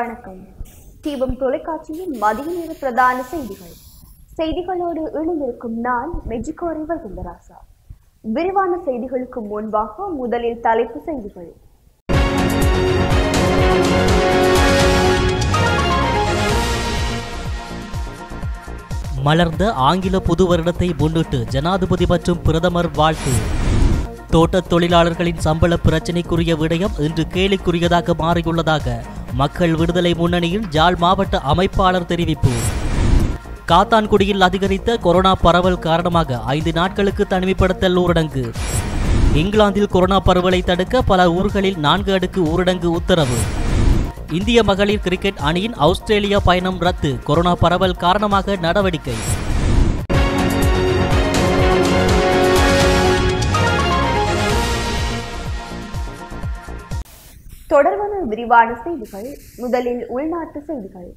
வணக்கம் தீபம் தொலைக்காட்சியின் மதிய நேர பிரதான செய்திகள் செய்திகளோடு இணைந்திருக்கும் நான் மெஜிகோரி வசந்தராசா விரிவான செய்திகளுக்கு முன்பாக முதலில் தலைப்பு செய்திகள் மலர்ந்த ஆங்கில புது வருடத்தை முன்னிட்டு ஜனாதிபதி மற்றும் பிரதமர் வாழ்த்து தோட்டத் தொழிலாளர்களின் சம்பள பிரச்சினைக்குரிய விடயம் இன்று கேலிக்குரியதாக மாறியுள்ளதாக மக்கள் விடுதலை முன்னணியின் ஜாழ் மாவட்ட அமைப்பாளர் தெரிவிப்பு காத்தான்குடியில் அதிகரித்த கொரோனா பரவல் காரணமாக ஐந்து நாட்களுக்கு தனிமைப்படுத்தல் ஊரடங்கு இங்கிலாந்தில் கொரோனா பரவலை தடுக்க பல ஊர்களில் நான்கு அடுக்கு ஊரடங்கு உத்தரவு இந்திய மகளிர் கிரிக்கெட் அணியின் ஆஸ்திரேலியா பயணம் ரத்து கொரோனா பரவல் காரணமாக நடவடிக்கை தொடர்பான விரிவான செய்திகள் முதலில் உள்நாட்டு செய்திகள்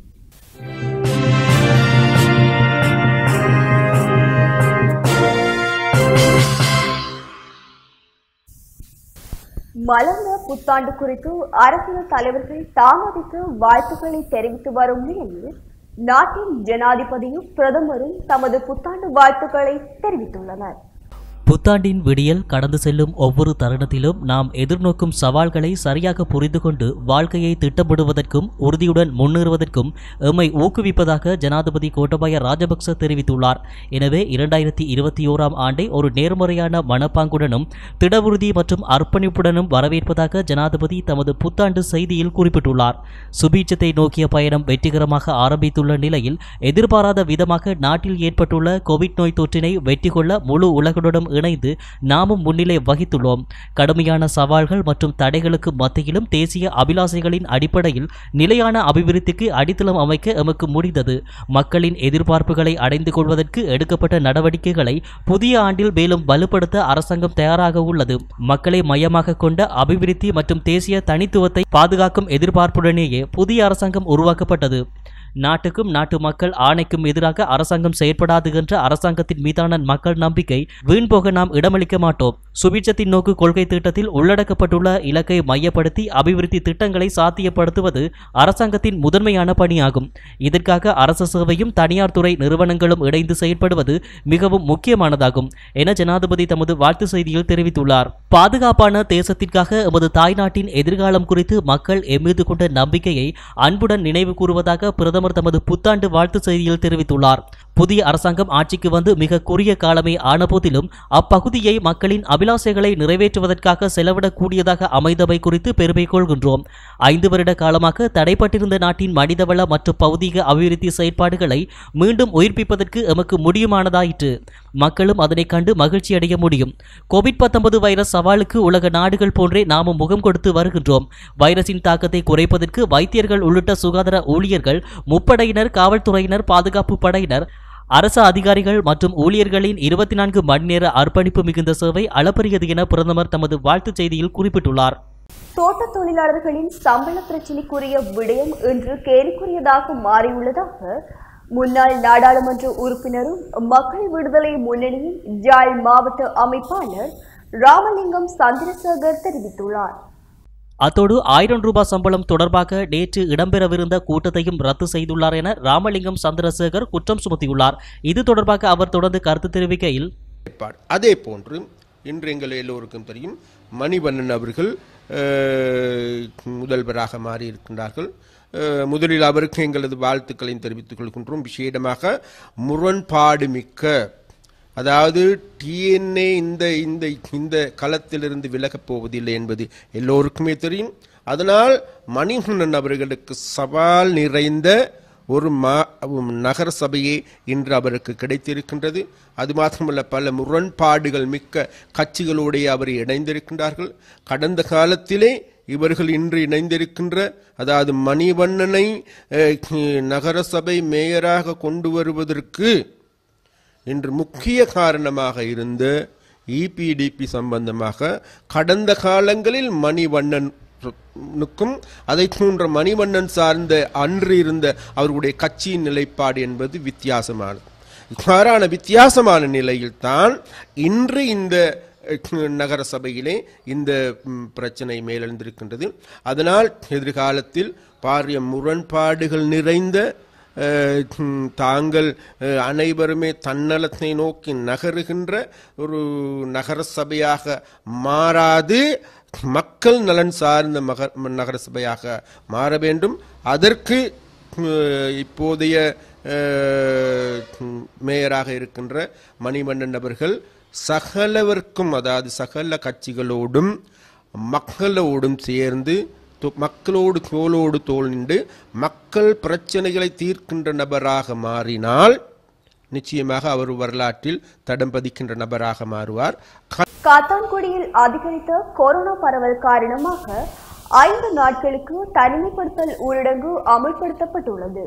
மலர்ந்த புத்தாண்டு குறித்து அரசியல் தலைவர்கள் தாமதித்து வாழ்த்துக்களை தெரிவித்து வரும் நிலையில் நாட்டின் ஜனாதிபதியும் பிரதமரும் தமது புத்தாண்டு வாழ்த்துக்களை தெரிவித்துள்ளனர் புத்தாண்டின் விடியல் கடந்து செல்லும் ஒவ்வொரு தருணத்திலும் நாம் எதிர்நோக்கும் சவால்களை சரியாக புரிந்து கொண்டு வாழ்க்கையை திட்டமிடுவதற்கும் உறுதியுடன் முன்னேறுவதற்கும் எம்மை ஊக்குவிப்பதாக ஜனாதிபதி கோட்டபாய ராஜபக்ச தெரிவித்துள்ளார் எனவே இரண்டாயிரத்தி இருபத்தி ஓராம் ஆண்டை ஒரு நேர்மறையான மனப்பாங்குடனும் திடவுறுதி மற்றும் அர்ப்பணிப்புடனும் வரவேற்பதாக ஜனாதிபதி தமது புத்தாண்டு செய்தியில் குறிப்பிட்டுள்ளார் சுபீட்சத்தை நோக்கிய பயணம் வெற்றிகரமாக ஆரம்பித்துள்ள நிலையில் எதிர்பாராத விதமாக நாட்டில் ஏற்பட்டுள்ள கோவிட் நோய் தொற்றினை வெற்றி கொள்ள முழு உலகுடன் இணைந்து நாமும் முன்னிலை வகித்துள்ளோம் கடுமையான சவால்கள் மற்றும் தடைகளுக்கு மத்தியிலும் தேசிய அபிலாசைகளின் அடிப்படையில் நிலையான அபிவிருத்திக்கு அடித்தளம் அமைக்க எமக்கு முடிந்தது மக்களின் எதிர்பார்ப்புகளை அடைந்து கொள்வதற்கு எடுக்கப்பட்ட நடவடிக்கைகளை புதிய ஆண்டில் மேலும் வலுப்படுத்த அரசாங்கம் தயாராக உள்ளது மக்களை மையமாக கொண்ட அபிவிருத்தி மற்றும் தேசிய தனித்துவத்தை பாதுகாக்கும் எதிர்பார்ப்புடனேயே புதிய அரசாங்கம் உருவாக்கப்பட்டது நாட்டுக்கும் நாட்டு மக்கள் ஆணைக்கும் எதிராக அரசாங்கம் செயற்படாது என்ற அரசாங்கத்தின் மீதான மக்கள் நம்பிக்கை வீண்போக நாம் இடமளிக்க மாட்டோம் சுபீட்சத்தின் நோக்கு கொள்கை திட்டத்தில் உள்ளடக்கப்பட்டுள்ள இலக்கை மையப்படுத்தி அபிவிருத்தி திட்டங்களை சாத்தியப்படுத்துவது அரசாங்கத்தின் முதன்மையான பணியாகும் இதற்காக அரச சேவையும் தனியார் துறை நிறுவனங்களும் இணைந்து செயற்படுவது மிகவும் முக்கியமானதாகும் என ஜனாதிபதி தமது வாழ்த்து செய்தியில் தெரிவித்துள்ளார் பாதுகாப்பான தேசத்திற்காக எமது தாய்நாட்டின் எதிர்காலம் குறித்து மக்கள் எம்மீது கொண்ட நம்பிக்கையை அன்புடன் நினைவு கூறுவதாக பிரதமர் பிரதமர் தமது புத்தாண்டு வாழ்த்து செய்தியில் தெரிவித்துள்ளார் புதிய அரசாங்கம் ஆட்சிக்கு வந்து மிக குறிய காலமே ஆனபோதிலும் அப்பகுதியை மக்களின் அபிலாசைகளை நிறைவேற்றுவதற்காக செலவிடக்கூடியதாக அமைந்தவை குறித்து பெருமை கொள்கின்றோம் ஐந்து வருட காலமாக தடைப்பட்டிருந்த நாட்டின் மனிதவள மற்றும் பௌதிக அபிவிருத்தி செயற்பாடுகளை மீண்டும் உயிர்ப்பிப்பதற்கு எமக்கு முடியுமானதாயிற்று மக்களும் அதனை கண்டு மகிழ்ச்சி அடைய முடியும் கோவிட் பத்தொன்பது வைரஸ் சவாலுக்கு உலக நாடுகள் போன்றே நாமும் முகம் கொடுத்து வருகின்றோம் வைரஸின் தாக்கத்தை குறைப்பதற்கு வைத்தியர்கள் உள்ளிட்ட சுகாதார ஊழியர்கள் முப்படையினர் காவல்துறையினர் பாதுகாப்பு படையினர் அரசு அதிகாரிகள் மற்றும் ஊழியர்களின் இருபத்தி நான்கு மணி நேர அர்ப்பணிப்பு மிகுந்த சேவை அளப்பரியது என பிரதமர் தமது வாழ்த்துச் செய்தியில் குறிப்பிட்டுள்ளார் தோட்ட தொழிலாளர்களின் சம்பள பிரச்சினைக்குரிய விடயம் இன்று கேள்விக்குரியதாக மாறியுள்ளதாக முன்னாள் நாடாளுமன்ற உறுப்பினரும் மக்கள் விடுதலை முன்னணியின் ஜாய் மாவட்ட அமைப்பாளர் ராமலிங்கம் சந்திரசேகர் தெரிவித்துள்ளார் அத்தோடு ஆயிரம் ரூபாய் சம்பளம் தொடர்பாக நேற்று இடம்பெறவிருந்த கூட்டத்தையும் ரத்து செய்துள்ளார் என ராமலிங்கம் சந்திரசேகர் குற்றம் சுமத்தியுள்ளார் இது தொடர்பாக அவர் தொடர்ந்து கருத்து தெரிவிக்கையில் அதே போன்று இன்று எங்கள் எல்லோருக்கும் தெரியும் மணிவண்ணன் அவர்கள் முதல்வராக மாறியிருக்கின்றார்கள் முதலில் அவருக்கு எங்களது வாழ்த்துக்களையும் தெரிவித்துக் கொள்கின்றோம் விஷேடமாக முரண்பாடு மிக்க அதாவது டிஎன்ஏ இந்த இந்த இந்த களத்திலிருந்து விலகப் போவதில்லை என்பது எல்லோருக்குமே தெரியும் அதனால் மணிகண்டன் அவர்களுக்கு சவால் நிறைந்த ஒரு மா நகர சபையே இன்று அவருக்கு கிடைத்திருக்கின்றது அது மாத்திரமல்ல பல முரண்பாடுகள் மிக்க கட்சிகளோடைய அவர் இணைந்திருக்கின்றார்கள் கடந்த காலத்திலே இவர்கள் இன்று இணைந்திருக்கின்ற அதாவது மணிவண்ணனை நகரசபை மேயராக கொண்டு வருவதற்கு என்று முக்கிய காரணமாக இருந்து இபிடிபி e சம்பந்தமாக கடந்த காலங்களில் மணிவண்ணன் அதை தூன்ற மணிவண்ணன் சார்ந்த அன்று இருந்த அவருடைய கட்சியின் நிலைப்பாடு என்பது வித்தியாசமானது இவ்வாறான வித்தியாசமான நிலையில்தான் இன்று இந்த நகர சபையிலே இந்த பிரச்சனை மேலெழுந்திருக்கின்றது அதனால் எதிர்காலத்தில் பாரிய முரண்பாடுகள் நிறைந்த தாங்கள் அனைவருமே தன்னலத்தை நோக்கி நகருகின்ற ஒரு நகர சபையாக மாறாது மக்கள் நலன் சார்ந்த நகர சபையாக மாற வேண்டும் அதற்கு இப்போதைய மேயராக இருக்கின்ற மணிமன்னன் அவர்கள் சகலவர்க்கும் அதாவது சகல கட்சிகளோடும் மக்களோடும் சேர்ந்து மக்களோடு தோளோடு தோல் நின்று மக்கள் பிரச்சனைகளை தீர்க்கின்ற நபராக மாறினால் நிச்சயமாக அவர் வரலாற்றில் தடம் பதிக்கின்ற நபராக மாறுவார் காத்தான்குடியில் அதிகரித்த கொரோனா பரவல் காரணமாக ஐந்து நாட்களுக்கு தனிமைப்படுத்தல் ஊரடங்கு அமல்படுத்தப்பட்டுள்ளது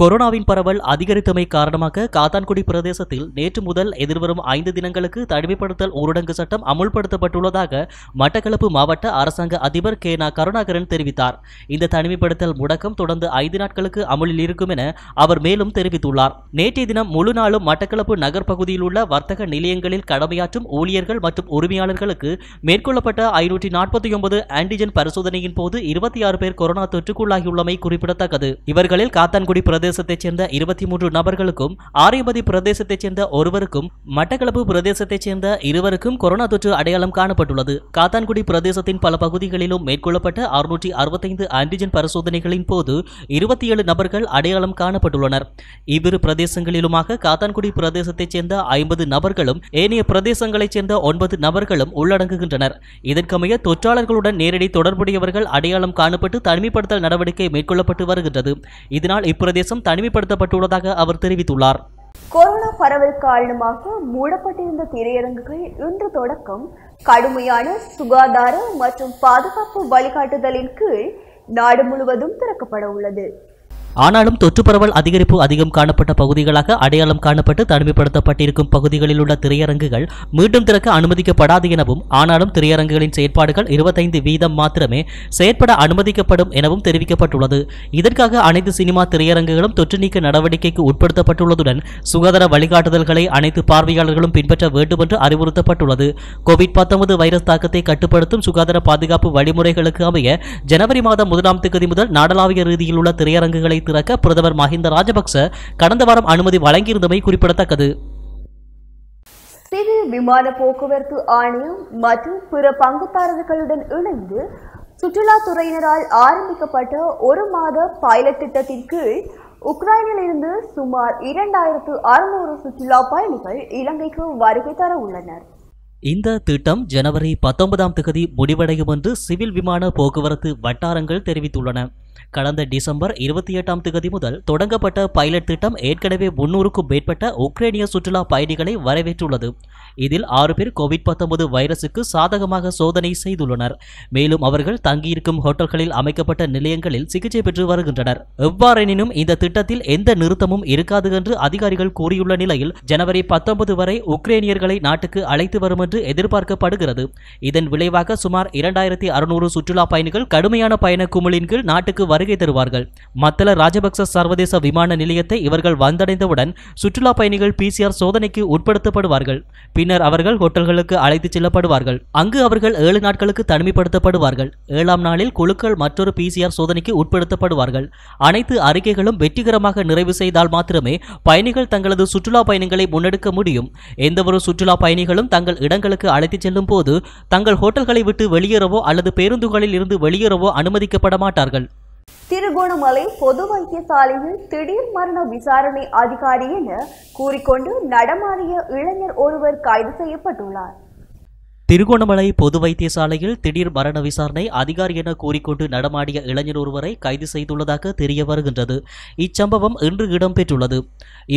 கொரோனாவின் பரவல் அதிகரித்தமை காரணமாக காத்தான்குடி பிரதேசத்தில் நேற்று முதல் எதிர்வரும் ஐந்து தினங்களுக்கு தனிமைப்படுத்தல் ஊரடங்கு சட்டம் அமுல்படுத்தப்பட்டுள்ளதாக மட்டக்களப்பு மாவட்ட அரசாங்க அதிபர் கே நா கருணாகரன் தெரிவித்தார் இந்த தனிமைப்படுத்தல் முடக்கம் தொடர்ந்து ஐந்து நாட்களுக்கு அமலில் இருக்கும் என அவர் மேலும் தெரிவித்துள்ளார் நேற்றைய தினம் முழு நாளும் மட்டக்களப்பு நகர் பகுதியில் உள்ள வர்த்தக நிலையங்களில் கடமையாற்றும் ஊழியர்கள் மற்றும் உரிமையாளர்களுக்கு மேற்கொள்ளப்பட்ட ஐநூற்றி நாற்பத்தி ஒன்பது ஆன்டிஜென் பரிசோதனையின் போது இருபத்தி ஆறு பேர் கொரோனா தொற்றுக்குள்ளாகியுள்ளமை குறிப்பிடத்தக்கது இவர்களில் காத்தான்குடி பிரதேச பிரதேசத்தைச் சேர்ந்த இருபத்தி மூன்று நபர்களுக்கும் ஆரியபதி பிரதேசத்தைச் சேர்ந்த ஒருவருக்கும் மட்டக்களப்பு பிரதேசத்தைச் சேர்ந்த இருவருக்கும் கொரோனா தொற்று அடையாளம் காணப்பட்டுள்ளது காத்தான்குடி பிரதேசத்தின் பல பகுதிகளிலும் மேற்கொள்ளப்பட்ட அறுநூற்றி அறுபத்தைந்து பரிசோதனைகளின் போது இருபத்தி ஏழு நபர்கள் அடையாளம் காணப்பட்டுள்ளனர் இவ்விரு பிரதேசங்களிலுமாக காத்தான்குடி பிரதேசத்தைச் சேர்ந்த ஐம்பது நபர்களும் ஏனைய பிரதேசங்களைச் சேர்ந்த ஒன்பது நபர்களும் உள்ளடங்குகின்றனர் இதற்கமைய தொற்றாளர்களுடன் நேரடி தொடர்புடையவர்கள் அடையாளம் காணப்பட்டு தனிமைப்படுத்தல் நடவடிக்கை மேற்கொள்ளப்பட்டு வருகின்றது இதனால் இப்பிரதேசம் முழுவதும் தனிமைப்படுத்தப்பட்டுள்ளதாக அவர் தெரிவித்துள்ளார் கொரோனா பரவல் காரணமாக மூடப்பட்டிருந்த திரையரங்குகள் இன்று தொடக்கம் கடுமையான சுகாதார மற்றும் பாதுகாப்பு வழிகாட்டுதலின் கீழ் நாடு முழுவதும் திறக்கப்பட உள்ளது ஆனாலும் தொற்று பரவல் அதிகரிப்பு அதிகம் காணப்பட்ட பகுதிகளாக அடையாளம் காணப்பட்டு தனிமைப்படுத்தப்பட்டிருக்கும் பகுதிகளில் உள்ள திரையரங்குகள் மீண்டும் திறக்க அனுமதிக்கப்படாது எனவும் ஆனாலும் திரையரங்குகளின் செயற்பாடுகள் இருபத்தைந்து வீதம் மாத்திரமே செயற்பட அனுமதிக்கப்படும் எனவும் தெரிவிக்கப்பட்டுள்ளது இதற்காக அனைத்து சினிமா திரையரங்குகளும் தொற்று நீக்க நடவடிக்கைக்கு உட்படுத்தப்பட்டுள்ளதுடன் சுகாதார வழிகாட்டுதல்களை அனைத்து பார்வையாளர்களும் பின்பற்ற வேண்டும் என்று அறிவுறுத்தப்பட்டுள்ளது கோவிட் பத்தொன்பது வைரஸ் தாக்கத்தை கட்டுப்படுத்தும் சுகாதார பாதுகாப்பு வழிமுறைகளுக்கு அமைய ஜனவரி மாதம் முதலாம் தேதி முதல் நாடளாவிய ரீதியில் உள்ள திரையரங்குகளை வாய்ப்புகளை திறக்க பிரதமர் மஹிந்த ராஜபக்ச கடந்த வாரம் அனுமதி வழங்கியிருந்தமை குறிப்பிடத்தக்கது சிவில் விமான போக்குவரத்து ஆணையம் மற்றும் பிற பங்குதாரர்களுடன் இணைந்து சுற்றுலாத்துறையினரால் ஆரம்பிக்கப்பட்ட ஒரு மாத பைலட் திட்டத்தின் கீழ் உக்ரைனில் இருந்து சுமார் இரண்டாயிரத்து அறுநூறு சுற்றுலா பயணிகள் இலங்கைக்கு வருகை தர உள்ளனர் இந்த திட்டம் ஜனவரி பத்தொன்பதாம் தேதி முடிவடையும் என்று சிவில் விமான போக்குவரத்து வட்டாரங்கள் தெரிவித்துள்ளன கடந்த டிசம்பர் இருபத்தி எட்டாம் தேதி முதல் தொடங்கப்பட்ட பைலட் திட்டம் ஏற்கனவே முன்னூறுக்கும் மேற்பட்ட உக்ரைனிய சுற்றுலா பயணிகளை வரவேற்றுள்ளது இதில் ஆறு பேர் கோவிட் பத்தொன்பது வைரசுக்கு சாதகமாக சோதனை செய்துள்ளனர் மேலும் அவர்கள் தங்கியிருக்கும் ஹோட்டல்களில் அமைக்கப்பட்ட நிலையங்களில் சிகிச்சை பெற்று வருகின்றனர் எவ்வாறெனினும் இந்த திட்டத்தில் எந்த நிறுத்தமும் இருக்காது என்று அதிகாரிகள் கூறியுள்ள நிலையில் ஜனவரி பத்தொன்பது வரை உக்ரைனியர்களை நாட்டுக்கு அழைத்து வரும் என்று எதிர்பார்க்கப்படுகிறது இதன் விளைவாக சுமார் இரண்டாயிரத்தி அறுநூறு சுற்றுலா பயணிகள் கடுமையான பயண குமிழின் கீழ் நாட்டுக்கு வருகை தருவார்கள் மத்தள ராஜபக்ச சர்வதேச விமான நிலையத்தை இவர்கள் வந்தடைந்தவுடன் சுற்றுலா பயணிகள் பிசிஆர் சோதனைக்கு உட்படுத்தப்படுவார்கள் பின்னர் அவர்கள் ஹோட்டல்களுக்கு அழைத்துச் செல்லப்படுவார்கள் அங்கு அவர்கள் ஏழு நாட்களுக்கு தனிமைப்படுத்தப்படுவார்கள் ஏழாம் நாளில் குழுக்கள் மற்றொரு பிசிஆர் சோதனைக்கு உட்படுத்தப்படுவார்கள் அனைத்து அறிக்கைகளும் வெற்றிகரமாக நிறைவு செய்தால் மாத்திரமே பயணிகள் தங்களது சுற்றுலா பயணங்களை முன்னெடுக்க முடியும் எந்தவொரு சுற்றுலா பயணிகளும் தங்கள் இடங்களுக்கு அழைத்துச் செல்லும் போது தங்கள் ஹோட்டல்களை விட்டு வெளியேறவோ அல்லது பேருந்துகளில் இருந்து வெளியேறவோ அனுமதிக்கப்பட மாட்டார்கள் திருகோணமலை பொது வைத்தியசாலையில் திடீர் மரண விசாரணை அதிகாரி என கூறிக்கொண்டு நடமாடிய இளைஞர் ஒருவர் கைது செய்யப்பட்டுள்ளார் திருகோணமலை பொது வைத்தியசாலையில் திடீர் மரண விசாரணை அதிகாரி என கூறிக்கொண்டு நடமாடிய இளைஞர் ஒருவரை கைது செய்துள்ளதாக தெரிய வருகின்றது இச்சம்பவம் இன்று இடம்பெற்றுள்ளது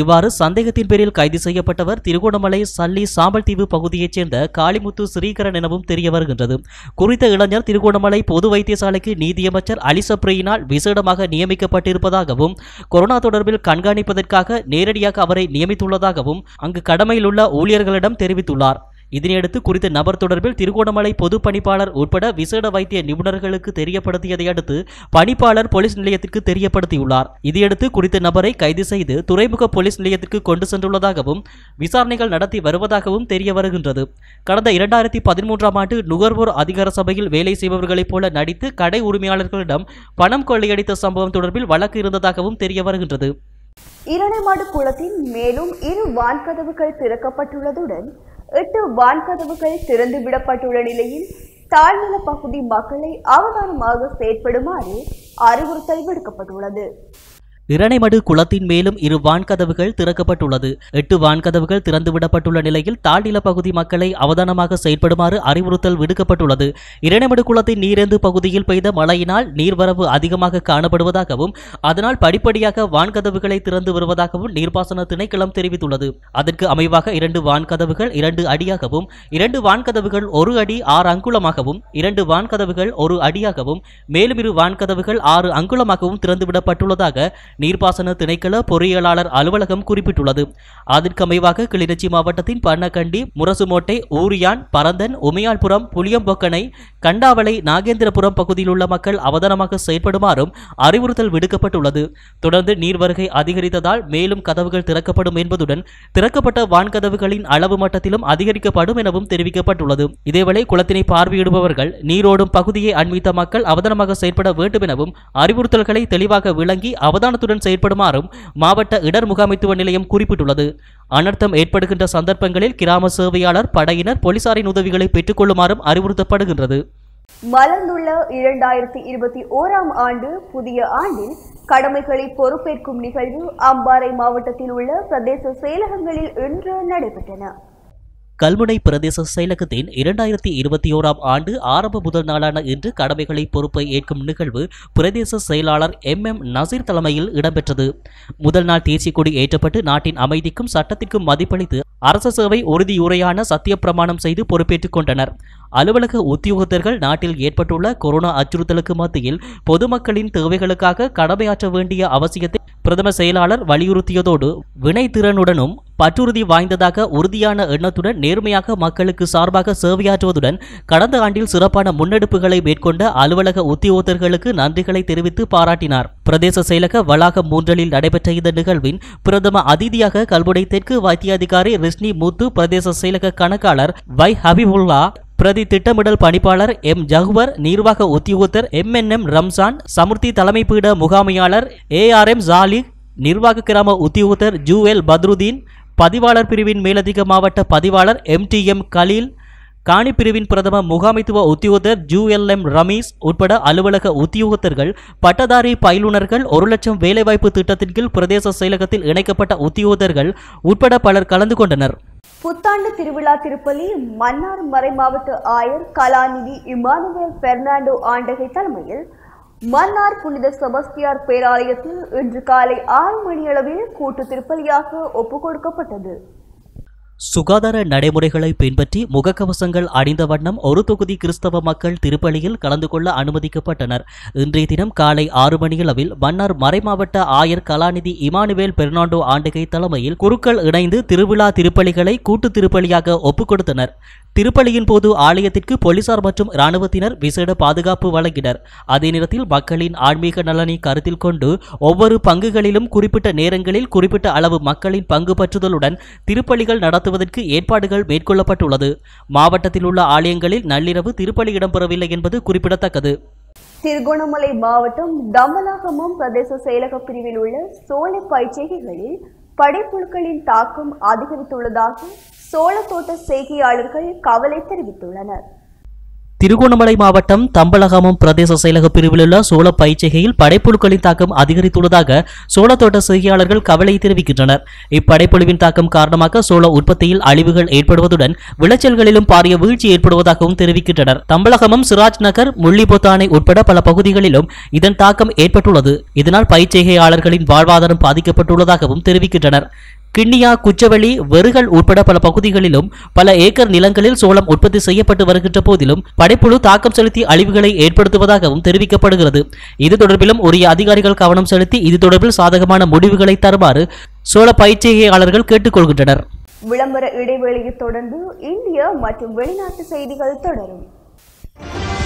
இவ்வாறு சந்தேகத்தின் பேரில் கைது செய்யப்பட்டவர் திருகோணமலை சல்லி சாம்பல்தீவு பகுதியைச் சேர்ந்த காளிமுத்து ஸ்ரீகரன் எனவும் தெரிய வருகின்றது குறித்த இளைஞர் திருகோணமலை பொது வைத்தியசாலைக்கு நீதியமைச்சர் அலிசப்ரியினால் விசேடமாக நியமிக்கப்பட்டிருப்பதாகவும் கொரோனா தொடர்பில் கண்காணிப்பதற்காக நேரடியாக அவரை நியமித்துள்ளதாகவும் அங்கு கடமையில் உள்ள ஊழியர்களிடம் தெரிவித்துள்ளார் இதனையடுத்து குறித்த நபர் தொடர்பில் திருகோணமலை பொது பணிப்பாளர் உட்பட விசேட வைத்திய நிபுணர்களுக்கு தெரியப்படுத்தியதை அடுத்து பணிப்பாளர் போலீஸ் நிலையத்திற்கு தெரியப்படுத்தியுள்ளார் இதையடுத்து குறித்த நபரை கைது செய்து துறைமுக போலீஸ் நிலையத்திற்கு கொண்டு சென்றுள்ளதாகவும் விசாரணைகள் நடத்தி வருவதாகவும் தெரிய வருகின்றது கடந்த இரண்டாயிரத்தி பதிமூன்றாம் ஆண்டு நுகர்வோர் அதிகார சபையில் வேலை செய்பவர்களைப் போல நடித்து கடை உரிமையாளர்களிடம் பணம் கொள்ளையடித்த சம்பவம் தொடர்பில் வழக்கு இருந்ததாகவும் தெரிய வருகின்றது இரணைமாடு குளத்தின் மேலும் இரு வான்கதவுகள் திறக்கப்பட்டுள்ளதுடன் எட்டு வான்கதவுகள் திறந்துவிடப்பட்டுள்ள நிலையில் தாழ்நில பகுதி மக்களை அவதானமாக செயற்படுமாறு அறிவுறுத்தல் விடுக்கப்பட்டுள்ளது இரணைமடு குளத்தின் மேலும் இரு வான்கதவுகள் திறக்கப்பட்டுள்ளது எட்டு வான்கதவுகள் திறந்துவிடப்பட்டுள்ள நிலையில் தாழ்நில பகுதி மக்களை அவதானமாக செயல்படுமாறு அறிவுறுத்தல் விடுக்கப்பட்டுள்ளது இரணைமடு குளத்தின் நீரேந்து பகுதியில் பெய்த மழையினால் நீர்வரவு அதிகமாக காணப்படுவதாகவும் அதனால் படிப்படியாக வான்கதவுகளை திறந்து வருவதாகவும் நீர்ப்பாசன திணைக்களம் தெரிவித்துள்ளது அதற்கு அமைவாக இரண்டு வான்கதவுகள் இரண்டு அடியாகவும் இரண்டு வான்கதவுகள் ஒரு அடி ஆறு அங்குலமாகவும் இரண்டு வான்கதவுகள் ஒரு அடியாகவும் மேலும் இரு வான்கதவுகள் ஆறு அங்குலமாகவும் திறந்துவிடப்பட்டுள்ளதாக நீர்ப்பாசன திணைக்கள பொறியியலாளர் அலுவலகம் குறிப்பிட்டுள்ளது அதற்கமைவாக கிளிநொச்சி மாவட்டத்தின் பன்னகண்டி முரசுமோட்டை ஊரியான் பரந்தன் உமையாள்புரம் புளியம்பொக்கனை கண்டாவளை நாகேந்திரபுரம் பகுதியில் உள்ள மக்கள் அவதானமாக செயற்படுமாறும் அறிவுறுத்தல் விடுக்கப்பட்டுள்ளது தொடர்ந்து நீர் வருகை அதிகரித்ததால் மேலும் கதவுகள் திறக்கப்படும் என்பதுடன் திறக்கப்பட்ட வான்கதவுகளின் அளவு மட்டத்திலும் அதிகரிக்கப்படும் எனவும் தெரிவிக்கப்பட்டுள்ளது இதேவேளை குளத்தினை பார்வையிடுபவர்கள் நீரோடும் பகுதியை அண்மித்த மக்கள் அவதானமாக செயற்பட வேண்டும் எனவும் அறிவுறுத்தல்களை தெளிவாக விளங்கி அவதானத்துடன் உறுதியுடன் செயற்படுமாறும் மாவட்ட இடர் முகாமைத்துவ நிலையம் குறிப்பிட்டுள்ளது அனர்த்தம் ஏற்படுகின்ற சந்தர்ப்பங்களில் கிராம சேவையாளர் படையினர் போலீசாரின் உதவிகளை பெற்றுக் கொள்ளுமாறும் அறிவுறுத்தப்படுகின்றது மலர்ந்துள்ள இரண்டாயிரத்தி இருபத்தி ஓராம் ஆண்டு புதிய ஆண்டில் கடமைகளை பொறுப்பேற்கும் நிகழ்வு அம்பாறை மாவட்டத்தில் உள்ள பிரதேச செயலகங்களில் இன்று நடைபெற்றன கல்முனை பிரதேச செயலகத்தின் இரண்டாயிரத்தி இருபத்தி ஓராம் ஆண்டு ஆரம்ப முதல் நாளான இன்று கடமைகளை பொறுப்பை ஏற்கும் நிகழ்வு பிரதேச செயலாளர் எம் எம் நசீர் தலைமையில் இடம்பெற்றது முதல் நாள் தேசிய கொடி ஏற்றப்பட்டு நாட்டின் அமைதிக்கும் சட்டத்திற்கும் மதிப்பளித்து அரச சேவை உறுதியுரையான சத்திய பிரமாணம் செய்து பொறுப்பேற்றுக் கொண்டனர் அலுவலக உத்தியோகத்தர்கள் நாட்டில் ஏற்பட்டுள்ள கொரோனா அச்சுறுத்தலுக்கு மத்தியில் பொதுமக்களின் தேவைகளுக்காக கடமையாற்ற வேண்டிய அவசியத்தை பிரதம செயலாளர் வலியுறுத்தியதோடு வினைத்திறனுடனும் பற்றுறுதி வாய்ந்ததாக உறுதியான எண்ணத்துடன் நேர்மையாக மக்களுக்கு சார்பாக சேவையாற்றுவதுடன் கடந்த ஆண்டில் சிறப்பான முன்னெடுப்புகளை மேற்கொண்ட அலுவலக உத்தியோகத்தர்களுக்கு நன்றிகளை தெரிவித்து பாராட்டினார் பிரதேச செயலக வளாகம் மூன்றலில் நடைபெற்ற இந்த நிகழ்வின் பிரதம அதிதியாக கல்முனை தெற்கு வைத்திய அதிகாரி ரிஷ்னி மூத்து பிரதேச செயலக கணக்காளர் வை ஹபிபுல்லா பிரதி திட்டமிடல் பணிப்பாளர் எம் ஜஹ்வர் நிர்வாக உத்தியோகத்தர் M N M Ramzan Samurdhi தலைமை பீட முகாமையாளர் ஏ ஆர் எம் ஜாலிக் நிர்வாக கிராம உத்தியோகத்தர் ஜூ எல் பத்ருதீன் பதிவாளர் பிரிவின் மேலதிக மாவட்ட பதிவாளர் எம் டி எம் கலீல் காணி பிரிவின் பிரதம முகாமைத்துவ உத்தியோகத்தர் ஜூ எல் எம் ரமீஸ் உட்பட அலுவலக உத்தியோகத்தர்கள் பட்டதாரி பயிலுநர்கள் ஒரு லட்சம் வேலைவாய்ப்பு திட்டத்தின் கீழ் பிரதேச செயலகத்தில் இணைக்கப்பட்ட உத்தியோகத்தர்கள் உட்பட பலர் கலந்து கொண்டனர் புத்தாண்டு திருவிழா திருப்பலி மன்னார் மறைமாவட்ட ஆயர் கலாநிதி இமானுவேல் பெர்னாண்டோ ஆண்டகை தலைமையில் மன்னார் புனித செபஸ்தியார் பேராலயத்தில் இன்று காலை ஆறு மணியளவில் கூட்டு திருப்பலியாக ஒப்புக் கொடுக்கப்பட்டது சுகாதார நடைமுறைகளை பின்பற்றி முகக்கவசங்கள் அணிந்த வண்ணம் ஒரு தொகுதி கிறிஸ்தவ மக்கள் திருப்பலியில் கலந்து கொள்ள அனுமதிக்கப்பட்டனர் இன்றைய தினம் காலை ஆறு மணியளவில் மன்னார் மறைமாவட்ட ஆயர் கலாநிதி இமானுவேல் பெர்னாண்டோ ஆண்டுகை தலைமையில் குருக்கள் இணைந்து திருவிழா திருப்பலிகளை கூட்டு திருப்பலியாக ஒப்புக் கொடுத்தனர் திருப்பலியின் போது ஆலயத்திற்கு போலீசார் மற்றும் இராணுவத்தினர் விசேட பாதுகாப்பு வழங்கினர் அதே நேரத்தில் மக்களின் ஆன்மீக நலனை கருத்தில் கொண்டு ஒவ்வொரு பங்குகளிலும் குறிப்பிட்ட நேரங்களில் குறிப்பிட்ட அளவு மக்களின் பங்கு பற்றுதலுடன் திருப்பலிகள் நடத்துவதற்கு ஏற்பாடுகள் மேற்கொள்ளப்பட்டுள்ளது மாவட்டத்தில் உள்ள ஆலயங்களில் நள்ளிரவு திருப்பலி இடம்பெறவில்லை என்பது குறிப்பிடத்தக்கது திருகோணமலை மாவட்டம் தமலாகமம் பிரதேச செயலக பிரிவில் உள்ள சோலை பயிற்சிகளில் படைப்புழுக்களின் தாக்கம் அதிகரித்துள்ளதாக சோழத்தோட்ட செய்கையாளர்கள் கவலை தெரிவித்துள்ளனர் திருகோணமலை மாவட்டம் தம்பலகாமம் பிரதேச செயலக பிரிவிலுள்ள சோழ பயிற்சிகையில் படைப்புழுக்களின் தாக்கம் அதிகரித்துள்ளதாக தோட்ட செய்தியாளர்கள் கவலை தெரிவிக்கின்றனர் இப்படைப்புழுவின் தாக்கம் காரணமாக சோழ உற்பத்தியில் அழிவுகள் ஏற்படுவதுடன் விளைச்சல்களிலும் பாரிய வீழ்ச்சி ஏற்படுவதாகவும் தெரிவிக்கின்றனர் தம்பலகமம் சிராஜ் நகர் முள்ளிபொத்தானை உட்பட பல பகுதிகளிலும் இதன் தாக்கம் ஏற்பட்டுள்ளது இதனால் பயிற்சிகையாளர்களின் வாழ்வாதாரம் பாதிக்கப்பட்டுள்ளதாகவும் தெரிவிக்கின்றனர் கிண்ணியா குச்சவெளி வெறுகள் உட்பட பல பகுதிகளிலும் பல ஏக்கர் நிலங்களில் சோளம் உற்பத்தி செய்யப்பட்டு வருகின்ற போதிலும் படைப்புழு தாக்கம் செலுத்தி அழிவுகளை ஏற்படுத்துவதாகவும் தெரிவிக்கப்படுகிறது இது தொடர்பிலும் உரிய அதிகாரிகள் கவனம் செலுத்தி இது தொடர்பில் சாதகமான முடிவுகளை தருமாறு சோள பயிற்சியாளர்கள் கேட்டுக்கொள்கின்றனர் விளம்பர இடைவெளியை தொடர்ந்து இந்திய மற்றும் வெளிநாட்டு செய்திகள் தொடரும்